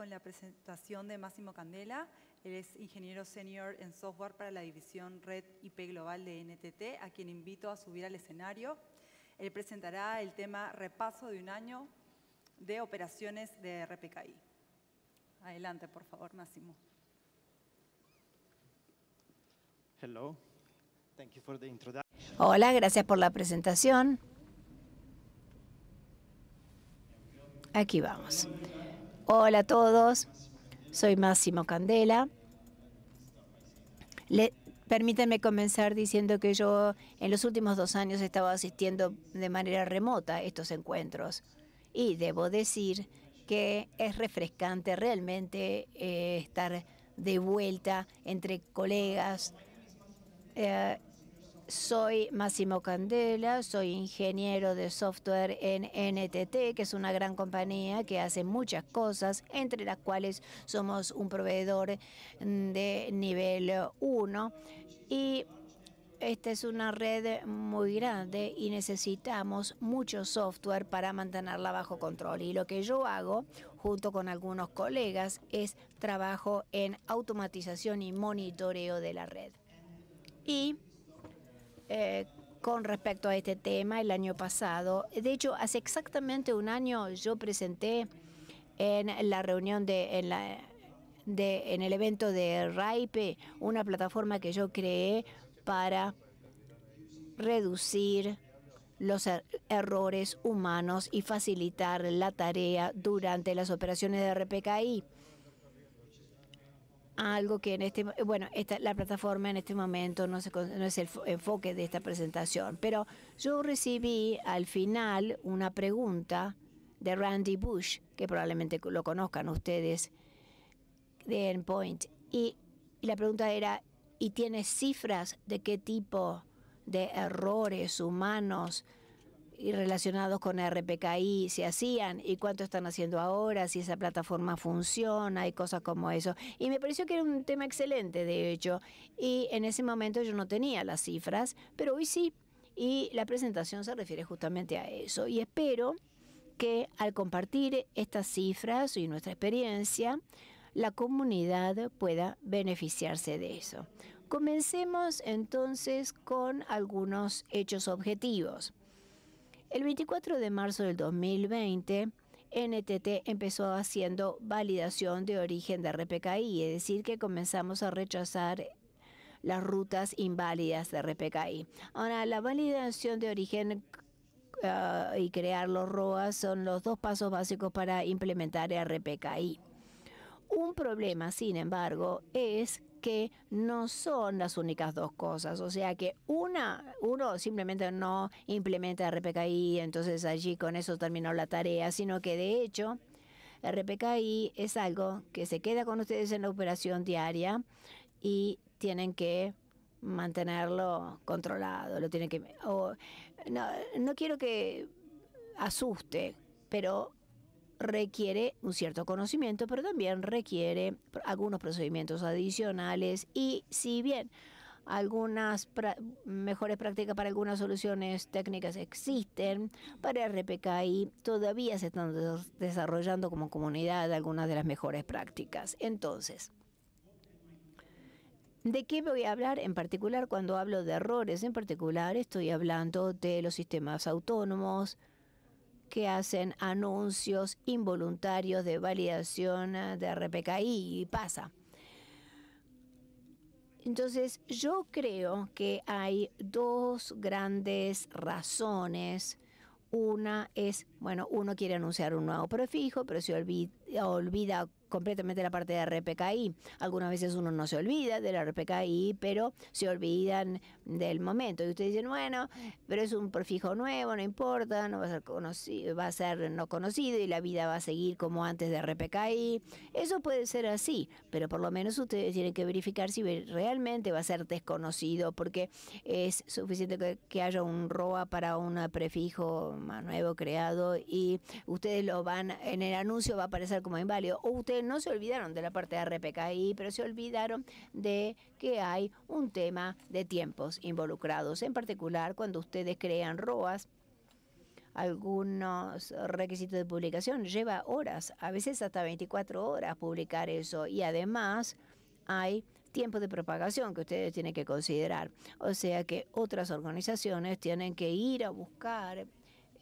con la presentación de Máximo Candela. Él es ingeniero senior en software para la división Red IP Global de NTT, a quien invito a subir al escenario. Él presentará el tema repaso de un año de operaciones de RPKI. Adelante, por favor, Máximo. Hello. Hola, gracias por la presentación. Aquí vamos. Hola a todos, soy Máximo Candela. permítanme comenzar diciendo que yo en los últimos dos años estaba asistiendo de manera remota a estos encuentros y debo decir que es refrescante realmente eh, estar de vuelta entre colegas eh, soy Máximo Candela, soy ingeniero de software en NTT, que es una gran compañía que hace muchas cosas, entre las cuales somos un proveedor mm, de nivel 1 y esta es una red muy grande y necesitamos mucho software para mantenerla bajo control. Y lo que yo hago, junto con algunos colegas, es trabajo en automatización y monitoreo de la red. Y eh, con respecto a este tema el año pasado. De hecho, hace exactamente un año yo presenté en la reunión de en, la, de, en el evento de RAIPE, una plataforma que yo creé para reducir los er, errores humanos y facilitar la tarea durante las operaciones de RPKI algo que en este bueno esta, la plataforma en este momento no, es el enfoque de esta presentación pero yo recibí al final una pregunta de Randy Bush que probablemente lo conozcan ustedes de Endpoint y, la pregunta era ¿y tiene cifras de qué tipo de errores humanos y relacionados con RPKI se hacían y cuánto están haciendo ahora, si esa plataforma funciona y cosas como eso. Y me pareció que era un tema excelente, de hecho, y en ese momento yo no tenía las cifras, pero hoy sí, y la presentación se refiere justamente a eso. Y espero que al compartir estas cifras y nuestra experiencia, la comunidad pueda beneficiarse de eso. Comencemos entonces con algunos hechos objetivos. El 24 de marzo del 2020, NTT empezó haciendo validación de origen de RPKI, es decir, que comenzamos a rechazar las rutas inválidas de RPKI. Ahora, la validación de origen ah, y crear los ROAS son los dos pasos básicos para implementar RPKI. Un problema, sin embargo, es que no son las únicas dos cosas. O sea que una, uno simplemente no implementa RPKI, entonces allí con eso terminó la tarea, sino que de hecho RPKI es algo que se queda con ustedes en la operación diaria y tienen que mantenerlo controlado, lo tienen que... no quiero que asuste, pero requiere un cierto conocimiento, pero también requiere algunos procedimientos adicionales y si bien algunas mejores prácticas para algunas soluciones técnicas existen. Para RPKI todavía se están desarrollando como comunidad algunas de las mejores prácticas. Entonces, ¿de qué voy a hablar en particular cuando hablo de errores? En particular estoy hablando de los sistemas autónomos, que hacen anuncios involuntarios de validación ah, de RPKI y pasa. Entonces, yo creo que hay dos grandes razones. Una es, bueno, uno quiere anunciar un nuevo prefijo, pero se olvida, olvida completamente la parte de RPKI. Algunas veces uno no se olvida de la RPKI, pero se olvidan del momento. Y ustedes dicen, bueno, pero es un prefijo nuevo, no importa, no va a ser conocido, va a ser no conocido y la vida va a seguir como antes de RPKI. Eso puede ser así, pero por lo menos ustedes tienen que verificar si realmente va a ser desconocido, porque es suficiente que, haya un ROA para un prefijo nuevo creado y ustedes lo van, en el anuncio va a aparecer como inválido. O ustedes no se olvidaron de la parte de RPKI, pero se olvidaron de que hay un tema de tiempos involucrados, en particular cuando ustedes crean ROAS algunos requisitos de publicación. Lleva horas, a veces hasta 24 horas publicar eso. Y además hay tiempo de propagación que ustedes tienen que considerar. O sea que otras organizaciones tienen que ir a buscar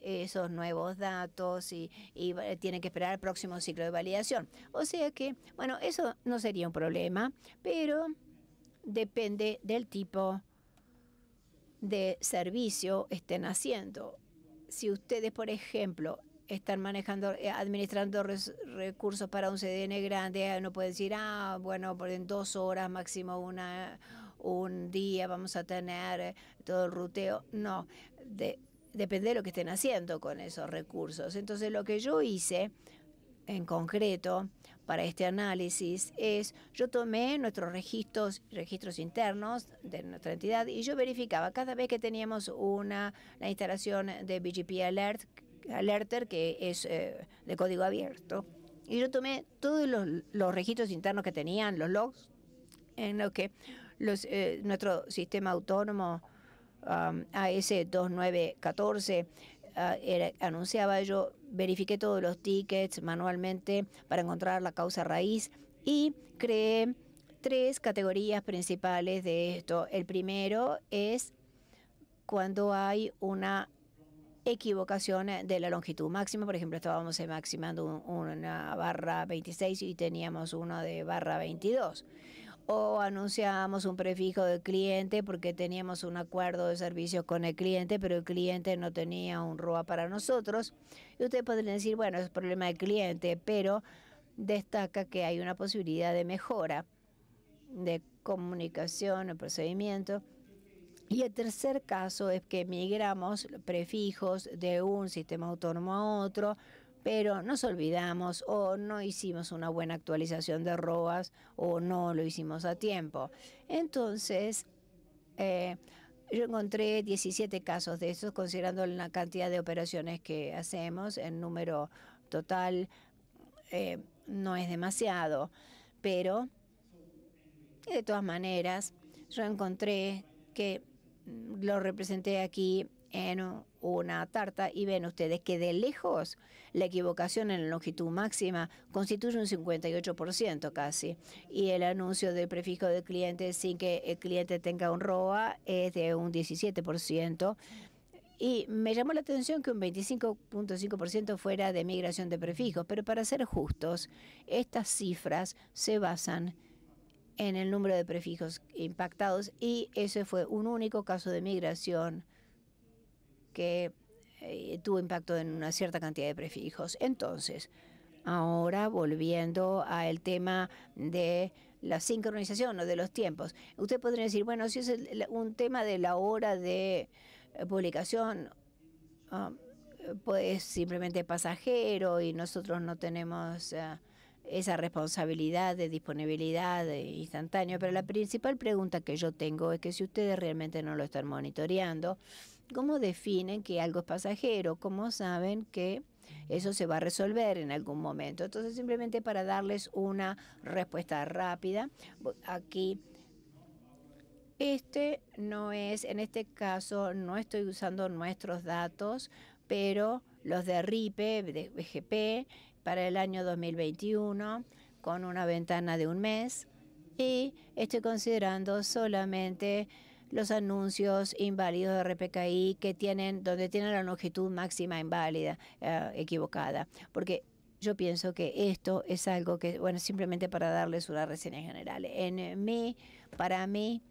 esos nuevos datos y, eh, tienen que esperar el próximo ciclo de validación. O sea que, bueno, eso no sería un problema, pero depende del tipo de servicio estén haciendo. Si ustedes, por ejemplo, están manejando, eh, administrando recursos para un CDN grande, eh, no puede decir, ah, bueno, en dos horas, máximo una, un día vamos a tener todo el ruteo. No, de, depende de lo que estén haciendo con esos recursos. Entonces lo que yo hice en concreto para este análisis es yo tomé nuestros registros, registros internos de nuestra entidad y yo verificaba cada vez que teníamos una la instalación de BGP Alert, Alerter que es eh, de código abierto. Y yo tomé todos los, los, registros internos que tenían, los logs, en los que los, eh, nuestro sistema autónomo Um, AS2914. Ah, anunciaba yo, verifiqué todos los tickets manualmente para encontrar la causa raíz y creé tres categorías principales de esto. El primero es cuando hay una equivocación de la longitud máxima. Por ejemplo, estábamos maximando una barra 26 y teníamos una de barra 22 o anunciamos un prefijo de cliente porque teníamos un acuerdo de servicios con el cliente, pero el cliente no tenía un ROA para nosotros. Y ustedes podrían decir, bueno, es problema del cliente, pero destaca que hay una posibilidad de mejora de comunicación o procedimiento. Y el tercer caso es que migramos prefijos de un sistema autónomo a otro pero nos olvidamos o no hicimos una buena actualización de ROAS o no lo hicimos a tiempo. Entonces, eh, yo encontré 17 casos de estos, considerando la cantidad de operaciones que hacemos, el número total eh, no es demasiado, pero de todas maneras yo encontré que mm, lo representé aquí en una tarta y ven ustedes que de lejos la equivocación en la longitud máxima constituye un 58% casi y el anuncio del prefijo del cliente sin que el cliente tenga un ROA es de un 17%. Y me llamó la atención que un 25.5% fuera de migración de prefijos, pero para ser justos, estas cifras se basan en el número de prefijos impactados y ese fue un único caso de migración que eh, tuvo impacto en una cierta cantidad de prefijos. Entonces, ahora volviendo al tema de la sincronización o de los tiempos. Usted podría decir, bueno, si es un tema de la hora de eh, publicación, pues simplemente pasajero y nosotros no tenemos... Ah, esa responsabilidad de disponibilidad instantánea. Pero la principal pregunta que yo tengo es que si ustedes realmente no lo están monitoreando, ¿cómo definen que algo es pasajero? ¿Cómo saben que eso se va a resolver en algún momento? Entonces, simplemente para darles una respuesta rápida, aquí este no es, en este caso no estoy usando nuestros datos, pero los de RIPE, de BGP, e para el año 2021 con una ventana de un mes y estoy considerando solamente los anuncios inválidos de RPKI que tienen donde tienen la longitud máxima inválida eh, equivocada porque yo pienso que esto es algo que bueno simplemente para darles una reseña general en mí para mí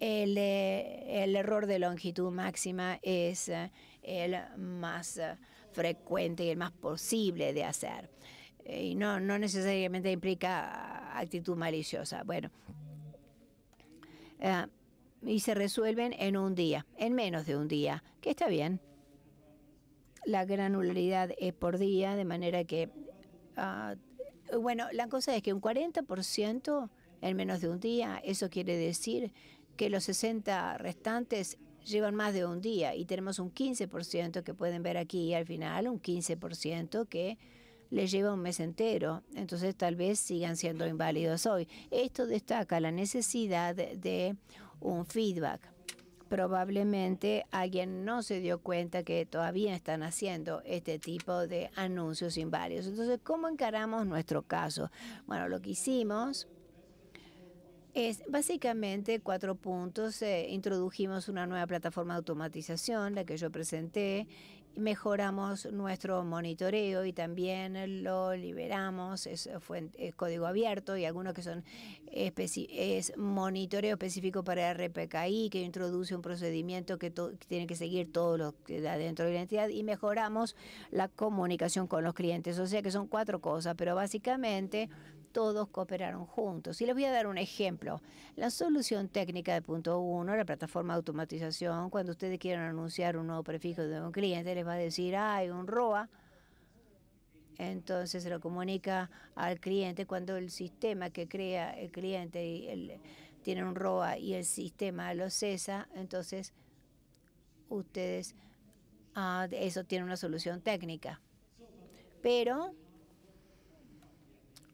el eh, error de longitud máxima es eh, el más eh, frecuente y el más posible de hacer. Eh, y no, necesariamente implica ah, actitud maliciosa. Bueno, eh, y se resuelven en un día, en menos de un día, que está bien. La granularidad es por día, de manera que, ah, bueno, la cosa es que un 40% en menos de un día, eso quiere decir que los 60 restantes llevan más de un día y tenemos un 15% que pueden ver aquí al final, un 15% que les lleva un mes entero, entonces tal vez sigan siendo inválidos hoy. Esto destaca la necesidad de un feedback. Probablemente alguien no se dio cuenta que todavía están haciendo este tipo de anuncios inválidos. Entonces, ¿cómo encaramos nuestro caso? Bueno, lo que hicimos es básicamente cuatro puntos. Eh, introdujimos una nueva plataforma de automatización, la que yo presenté, mejoramos nuestro monitoreo y también lo liberamos, es, fue, código abierto y algunos que son es monitoreo específico para RPKI que introduce un procedimiento que, tiene que seguir todo lo que da dentro de la entidad y mejoramos la comunicación con los clientes. O sea que son cuatro cosas, pero básicamente todos cooperaron juntos. Y les voy a dar un ejemplo. La solución técnica de punto uno, la plataforma de automatización, cuando ustedes quieren anunciar un nuevo prefijo de un cliente, les va a decir, hay un ROA. Entonces se lo comunica al cliente cuando el sistema que crea el cliente y tiene un ROA y el sistema lo cesa. Entonces ustedes, ah, eso tiene una solución técnica. Pero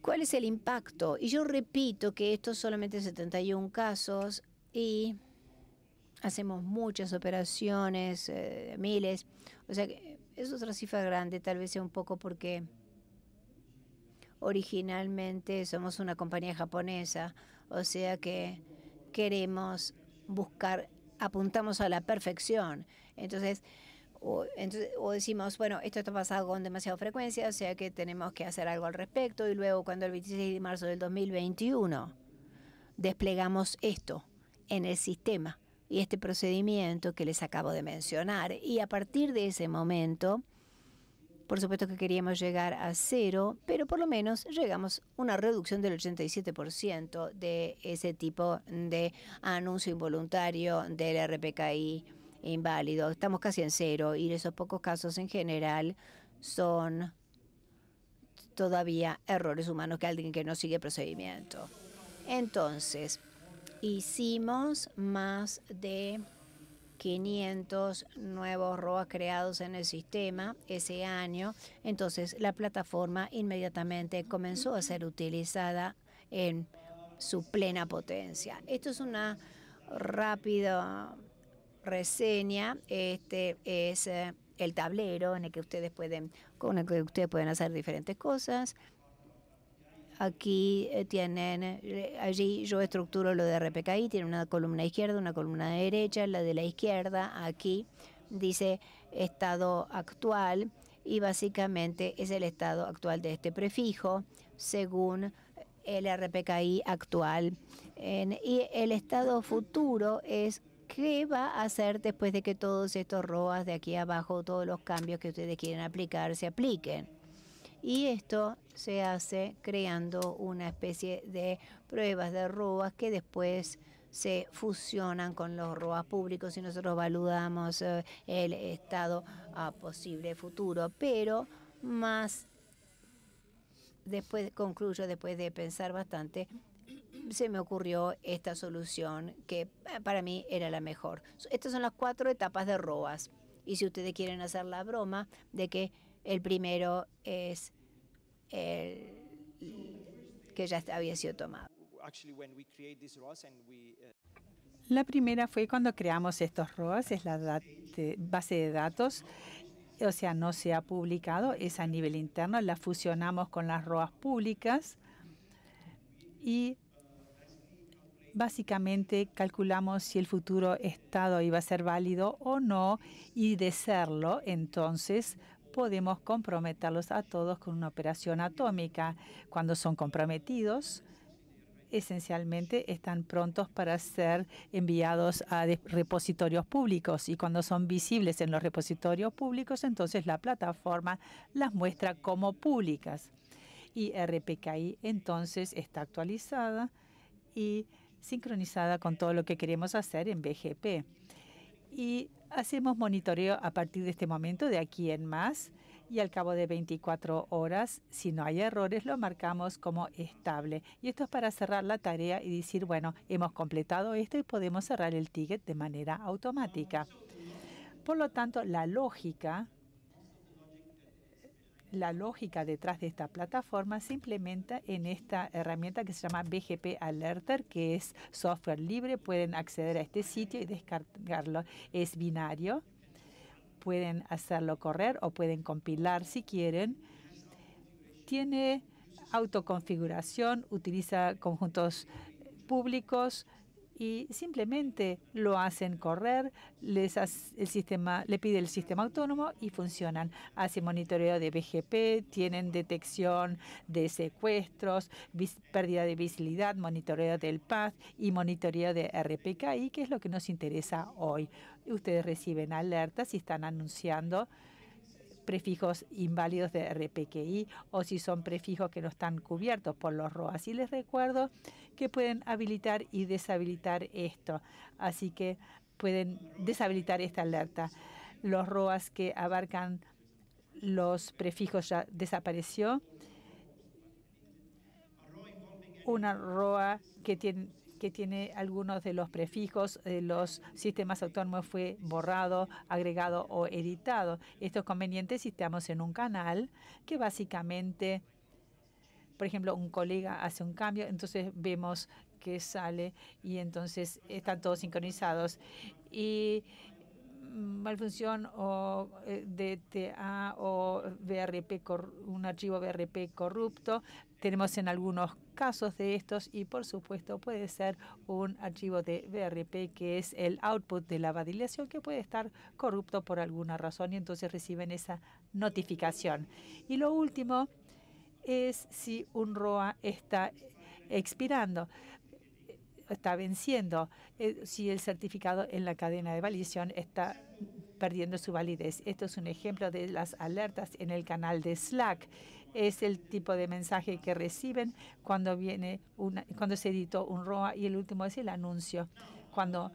¿Cuál es el impacto? Y yo repito que esto solamente 71 casos y hacemos muchas operaciones, eh, miles. O sea, que es otra cifra grande, tal vez sea un poco porque originalmente somos una compañía japonesa, o sea que queremos buscar, apuntamos a la perfección. Entonces, o, decimos, bueno, esto está pasando con demasiada frecuencia, o sea que tenemos que hacer algo al respecto. Y luego cuando el 26 de marzo del 2021 desplegamos esto en el sistema y este procedimiento que les acabo de mencionar. Y a partir de ese momento, por supuesto que queríamos llegar a cero, pero por lo menos llegamos a una reducción del 87% de ese tipo de anuncio involuntario del RPKI inválido. Estamos casi en cero y esos pocos casos en general son todavía errores humanos que alguien que no sigue procedimiento. Entonces, hicimos más de 500 nuevos ROAS creados en el sistema ese año. Entonces, la plataforma inmediatamente comenzó a ser utilizada en su plena potencia. Esto es una rápida reseña este, es eh, el tablero en el que ustedes pueden, con el que ustedes pueden hacer diferentes cosas. Aquí eh, tienen, eh, allí yo estructuro lo de RPKI, tiene una columna izquierda, una columna derecha, la de la izquierda, aquí dice estado actual y básicamente es el estado actual de este prefijo según el RPKI actual. y el estado futuro es ¿Qué va a hacer después de que todos estos ROAS de aquí abajo, todos los cambios que ustedes quieren aplicar, se apliquen? Y esto se hace creando una especie de pruebas de ROAS que después se fusionan con los ROAS públicos y nosotros valudamos eh, el estado a ah, posible futuro. Pero más después concluyo, después de pensar bastante, se me ocurrió esta solución que eh, para mí era la mejor. Estas son las cuatro etapas de ROAS. Y si ustedes quieren hacer la broma de que el primero es el que ya había sido tomado. Eh, la primera fue cuando creamos estos ROAS, es la base de datos o sea, no se ha publicado, es a nivel interno, la fusionamos con las ROAS públicas y Básicamente calculamos si el futuro estado iba a ser válido o no y de serlo, entonces podemos comprometerlos a todos con una operación atómica. Cuando son comprometidos, esencialmente están prontos para ser enviados a repositorios públicos y cuando son visibles en los repositorios públicos, entonces la plataforma las muestra como públicas. Y RPKI entonces está actualizada y sincronizada con todo lo que queremos hacer en BGP. Y hacemos monitoreo a partir de este momento, de aquí en más, y al cabo de 24 horas, si no hay errores, lo marcamos como estable. Y esto es para cerrar la tarea y decir, bueno, hemos completado esto y podemos cerrar el ticket de manera automática. Por lo tanto, la lógica la lógica detrás de esta plataforma se implementa en esta herramienta que se llama BGP Alerter, que es software libre. Pueden acceder a este sitio y descargarlo. Es binario. Pueden hacerlo correr o pueden compilar si quieren. Tiene autoconfiguración, utiliza conjuntos públicos, y simplemente lo hacen correr, les el sistema, le pide el sistema autónomo y funcionan. Hace monitoreo de BGP, tienen detección de secuestros, pérdida de visibilidad, monitoreo del PAD y monitoreo de RPKI, que es lo que nos interesa hoy. Ustedes reciben alertas y están anunciando prefijos inválidos de RPKI o si son prefijos que no están cubiertos por los ROAS. Y les recuerdo que pueden habilitar y deshabilitar esto. Así que pueden deshabilitar esta alerta. Los ROAS que abarcan los prefijos ya desapareció. Una ROA que tiene, que tiene algunos de los prefijos de los sistemas autónomos fue borrado, agregado o editado. Esto es conveniente si estamos en un canal que básicamente, por ejemplo, un colega hace un cambio, entonces vemos que sale y entonces están todos sincronizados. Y Mm, malfunción o eh, DTA o BRP, un archivo BRP corrupto. Tenemos en algunos casos de estos y, por supuesto, puede ser un archivo de BRP que es el output de la validación que puede estar corrupto por alguna razón y entonces reciben esa notificación. Y lo último es si un ROA está expirando está venciendo, eh, si el certificado en la cadena de validación está perdiendo su validez. Esto es un ejemplo de las alertas en el canal de Slack. Es el tipo de mensaje que reciben cuando viene una, cuando se editó un ROA y el último es el anuncio cuando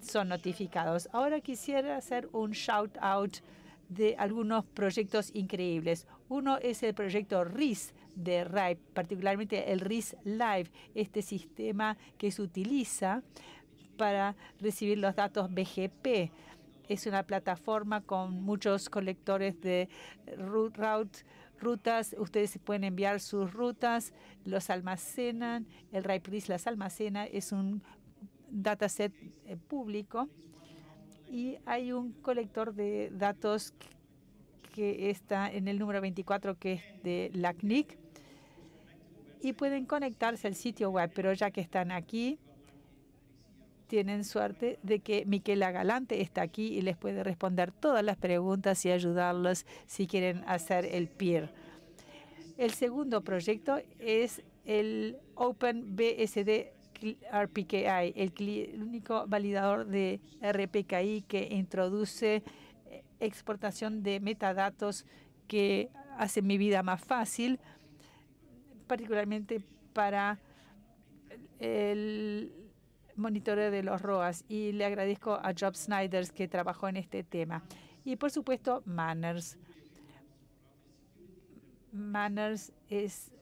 son notificados. Ahora quisiera hacer un shout out de algunos proyectos increíbles. Uno es el proyecto RIS de RIPE, particularmente el RIS Live, este sistema que se utiliza para recibir los datos BGP. Es una plataforma con muchos colectores de route, rutas. Ustedes pueden enviar sus rutas, los almacenan. El RIS las almacena. Es un dataset eh, público. Y hay un colector de datos que está en el número 24, que es de LACNIC y pueden conectarse al sitio web. Pero ya que están aquí, tienen suerte de que Miquela Galante está aquí y les puede responder todas las preguntas y ayudarlos si quieren hacer el peer. El segundo proyecto es el OpenBSD RPKI, el único validador de RPKI que introduce eh, exportación de metadatos que hace mi vida más fácil particularmente para el monitoreo de los ROAS. Y le agradezco a Job Snyders que trabajó en este tema. Y por supuesto, Manners. Manners es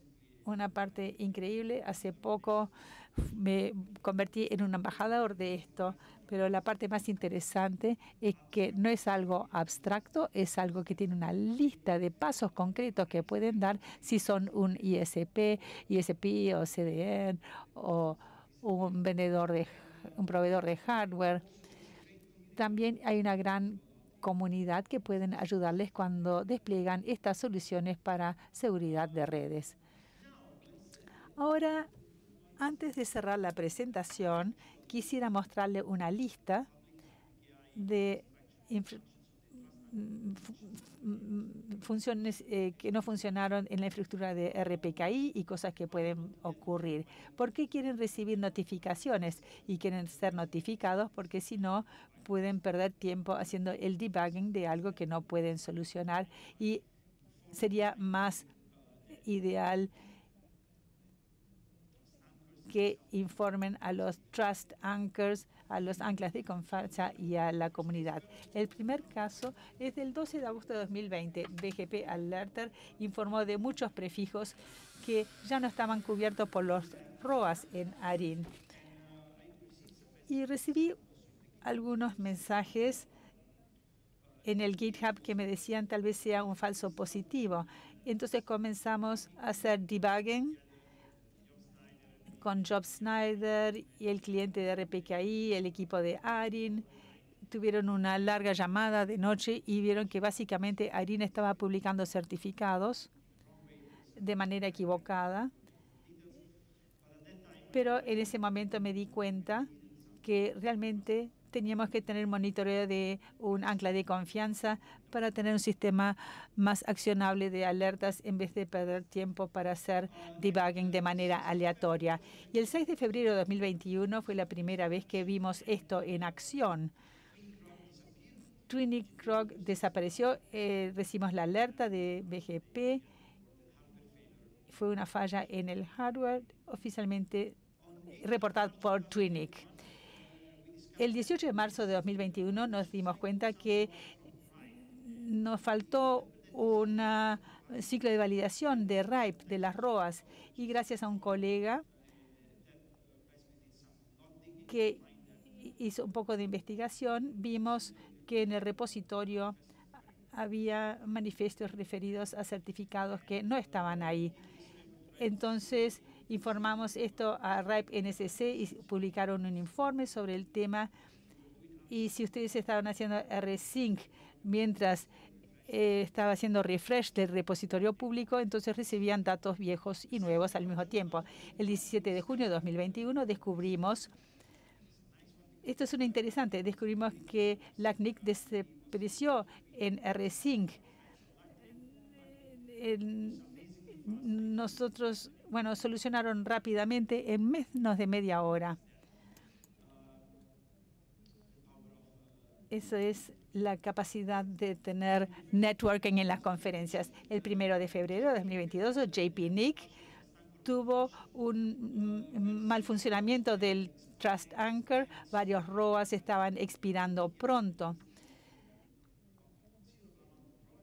una parte increíble. Hace poco me convertí en un embajador de esto. Pero la parte más interesante es que no es algo abstracto, es algo que tiene una lista de pasos concretos que pueden dar si son un ISP, ISP o CDN o un vendedor de un proveedor de hardware. También hay una gran comunidad que pueden ayudarles cuando despliegan estas soluciones para seguridad de redes. Ahora antes de cerrar la presentación, quisiera mostrarle una lista de mm, funciones eh, que no funcionaron en la infraestructura de RPKI y cosas que pueden ocurrir. ¿Por qué quieren recibir notificaciones y quieren ser notificados? Porque si no, pueden perder tiempo haciendo el debugging de algo que no pueden solucionar y sería más ideal que informen a los trust anchors, a los anclas de confianza y a la comunidad. El primer caso es del 12 de agosto de 2020. BGP Alerter informó de muchos prefijos que ya no estaban cubiertos por los ROAS en ARIN. Y recibí algunos mensajes en el GitHub que me decían tal vez sea un falso positivo. Entonces comenzamos a hacer debugging con Job Snyder y el cliente de RPKI, el equipo de ARIN. Tuvieron una larga llamada de noche y vieron que básicamente ARIN estaba publicando certificados de manera equivocada. Pero en ese momento me di cuenta que realmente teníamos que tener monitoreo de un ancla de confianza para tener un sistema más accionable de alertas en vez de perder tiempo para hacer debugging de manera aleatoria. Y el 6 de febrero de 2021 fue la primera vez que vimos esto en acción. Trini desapareció, eh, recibimos la alerta de BGP, fue una falla en el hardware oficialmente reportada por Twinic. El 18 de marzo de 2021 nos dimos cuenta que nos faltó un ciclo de validación de RIPE, de las ROAS, y gracias a un colega que hizo un poco de investigación, vimos que en el repositorio había manifiestos referidos a certificados que no estaban ahí. Entonces, Informamos esto a RIPE NSC y publicaron un informe sobre el tema. Y si ustedes estaban haciendo RSync mientras eh, estaba haciendo refresh del repositorio público, entonces recibían datos viejos y nuevos al mismo tiempo. El 17 de junio de 2021 descubrimos, esto es una interesante, descubrimos que LACNIC desapareció en RSync. sync nosotros bueno, solucionaron rápidamente en menos de media hora. Eso es la capacidad de tener networking en las conferencias. El primero de febrero de 2022, JP Nick tuvo un mal funcionamiento del Trust Anchor. Varios ROAS estaban expirando pronto.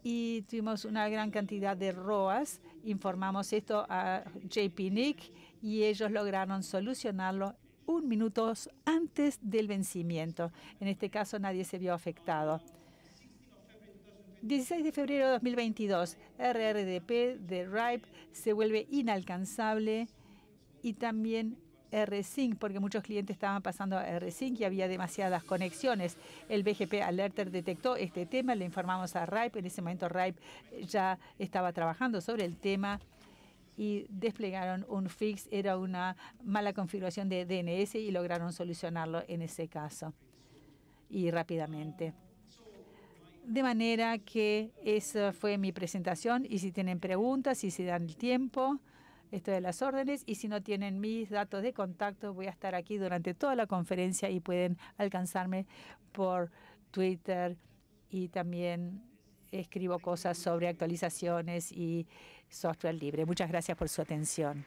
Y tuvimos una gran cantidad de ROAS Informamos esto a JP Nick y ellos lograron solucionarlo un minuto antes del vencimiento. En este caso, nadie se vio afectado. 16 de febrero de 2022, RRDP de RIPE se vuelve inalcanzable y también R-Sync, porque muchos clientes estaban pasando a R-Sync y había demasiadas conexiones. El BGP Alerter detectó este tema, le informamos a RIPE, en ese momento RIPE ya estaba trabajando sobre el tema y desplegaron un fix, era una mala configuración de DNS y lograron solucionarlo en ese caso y rápidamente. De manera que esa fue mi presentación y si tienen preguntas y si dan el tiempo, esto de las órdenes y si no tienen mis datos de contacto, voy a estar aquí durante toda la conferencia y pueden alcanzarme por Twitter y también escribo cosas sobre actualizaciones y software libre. Muchas gracias por su atención.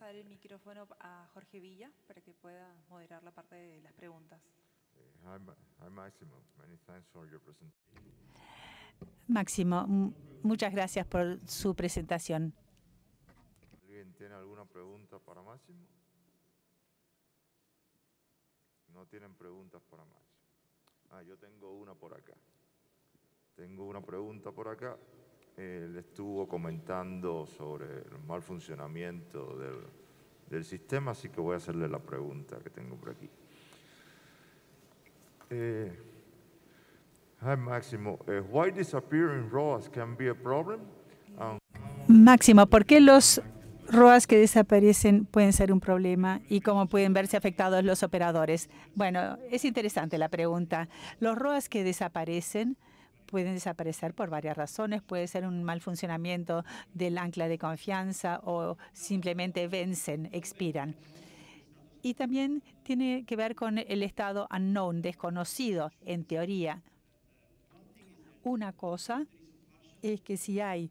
pasar el micrófono a Jorge Villa para que pueda moderar la parte de las preguntas. Eh, Máximo. Many thanks for your presentation. Máximo, muchas gracias por su presentación. ¿Alguien tiene alguna pregunta para Máximo? No tienen preguntas para Máximo. Ah, yo tengo una por acá. Tengo una pregunta por acá él eh, estuvo comentando sobre el mal funcionamiento del, sistema, así que voy a hacerle la pregunta que tengo por aquí. Hola, eh, Máximo. Eh, why disappearing ROAS can be a problem? Um, Máximo, ¿por qué los ROAS que desaparecen pueden ser un problema y cómo pueden verse afectados los operadores? Bueno, es interesante la pregunta. Los ROAS que desaparecen pueden desaparecer por varias razones. Puede ser un mal funcionamiento del ancla de confianza o simplemente vencen, expiran. Y también tiene que ver con el estado unknown, desconocido, en teoría. Una cosa es que si hay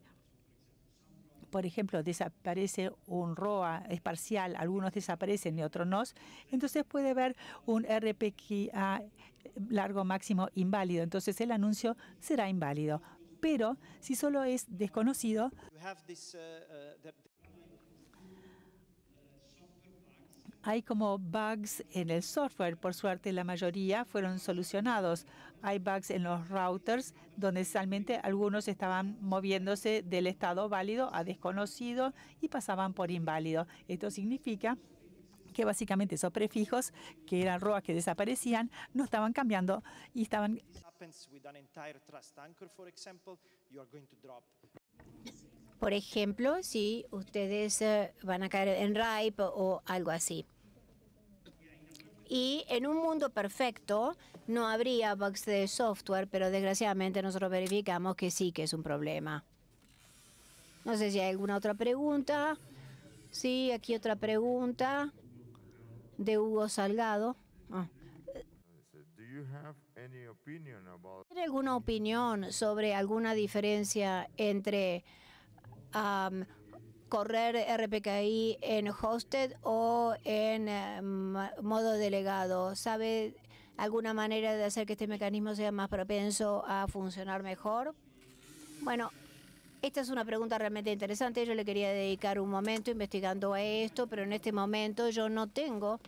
por ejemplo, desaparece un ROA, es parcial, algunos desaparecen y otros no, entonces puede haber un RPQA largo máximo inválido. Entonces el anuncio será inválido. Pero si solo es desconocido, Hay como bugs en el software, por suerte la mayoría fueron solucionados. Hay bugs en los routers, donde realmente algunos estaban moviéndose del estado válido a desconocido y pasaban por inválido. Esto significa que básicamente esos prefijos, que eran ROAs que desaparecían, no estaban cambiando y estaban... Por ejemplo, si ustedes eh, van a caer en RIPE o algo así. Y en un mundo perfecto no habría bugs de software, pero desgraciadamente nosotros verificamos que sí que es un problema. No sé si hay alguna otra pregunta. Sí, aquí otra pregunta de Hugo Salgado. Ah. ¿Tiene alguna opinión sobre alguna diferencia entre um, correr RPKI en hosted o en em, modo delegado? ¿Sabe alguna manera de hacer que este mecanismo sea más propenso a funcionar mejor? Bueno, esta es una pregunta realmente interesante. Yo le quería dedicar un momento investigando a esto, pero en este momento yo no tengo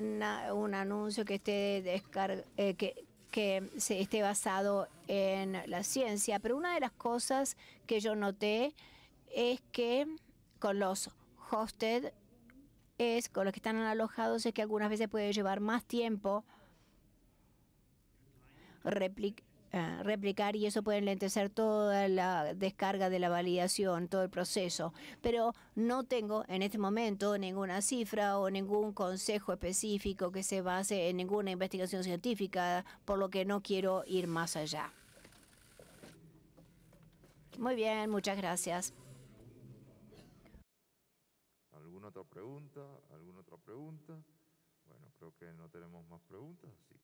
un anuncio que esté descarga, eh, que, que se esté basado en la ciencia, pero una de las cosas que yo noté es que con los hosted es con los que están alojados es que algunas veces puede llevar más tiempo replicar Ah, replicar y eso puede enlentecer toda la descarga de la validación, todo el proceso. Pero no tengo en este momento ninguna cifra o ningún consejo específico que se base en ninguna investigación científica, por lo que no quiero ir más allá. Muy bien, muchas gracias. ¿Alguna otra pregunta? ¿Alguna otra pregunta? Bueno, creo que no tenemos más preguntas.